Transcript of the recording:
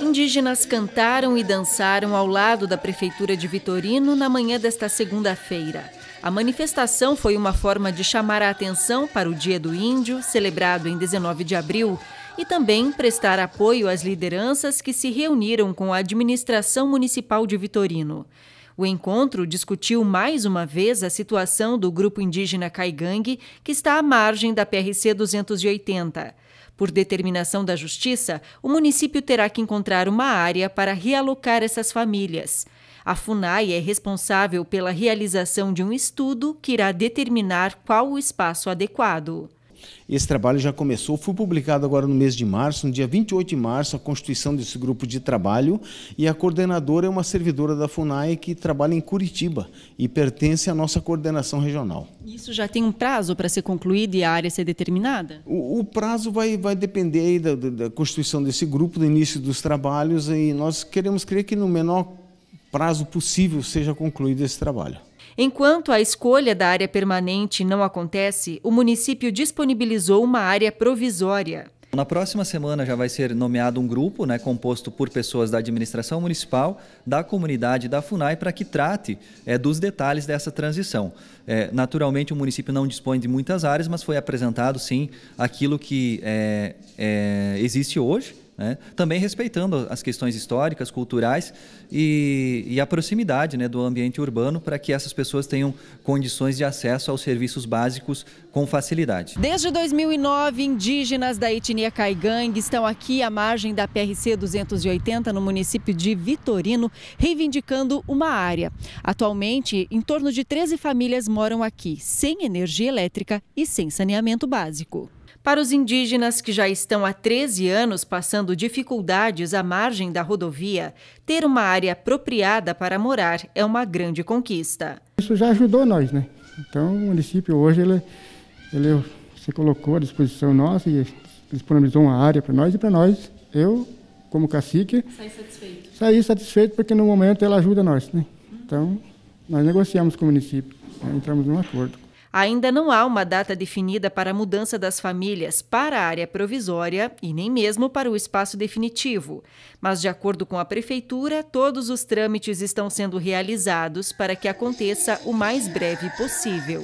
Indígenas cantaram e dançaram ao lado da Prefeitura de Vitorino na manhã desta segunda-feira. A manifestação foi uma forma de chamar a atenção para o Dia do Índio, celebrado em 19 de abril, e também prestar apoio às lideranças que se reuniram com a administração municipal de Vitorino. O encontro discutiu mais uma vez a situação do grupo indígena Caigangue, que está à margem da PRC 280. Por determinação da Justiça, o município terá que encontrar uma área para realocar essas famílias. A FUNAI é responsável pela realização de um estudo que irá determinar qual o espaço adequado. Esse trabalho já começou, foi publicado agora no mês de março, no dia 28 de março, a constituição desse grupo de trabalho, e a coordenadora é uma servidora da FUNAI que trabalha em Curitiba e pertence à nossa coordenação regional. Isso já tem um prazo para ser concluído e a área ser determinada? O, o prazo vai, vai depender da, da, da constituição desse grupo, do início dos trabalhos, e nós queremos crer que no menor prazo possível seja concluído esse trabalho. Enquanto a escolha da área permanente não acontece, o município disponibilizou uma área provisória. Na próxima semana já vai ser nomeado um grupo, né, composto por pessoas da administração municipal, da comunidade, da Funai, para que trate é, dos detalhes dessa transição. É, naturalmente, o município não dispõe de muitas áreas, mas foi apresentado sim aquilo que é, é existe hoje, né? também respeitando as questões históricas, culturais e, e a proximidade né, do ambiente urbano para que essas pessoas tenham condições de acesso aos serviços básicos com facilidade. Desde 2009, indígenas da etnia Caigangue estão aqui à margem da PRC 280 no município de Vitorino, reivindicando uma área. Atualmente, em torno de 13 famílias moram aqui, sem energia elétrica e sem saneamento básico. Para os indígenas que já estão há 13 anos passando dificuldades à margem da rodovia, ter uma área apropriada para morar é uma grande conquista. Isso já ajudou nós, né? Então o município hoje ele, ele se colocou à disposição nossa e disponibilizou uma área para nós e para nós, eu como cacique, saí satisfeito. Saí satisfeito porque no momento ela ajuda nós, né? Então nós negociamos com o município, né? entramos num acordo. Ainda não há uma data definida para a mudança das famílias para a área provisória e nem mesmo para o espaço definitivo. Mas, de acordo com a Prefeitura, todos os trâmites estão sendo realizados para que aconteça o mais breve possível.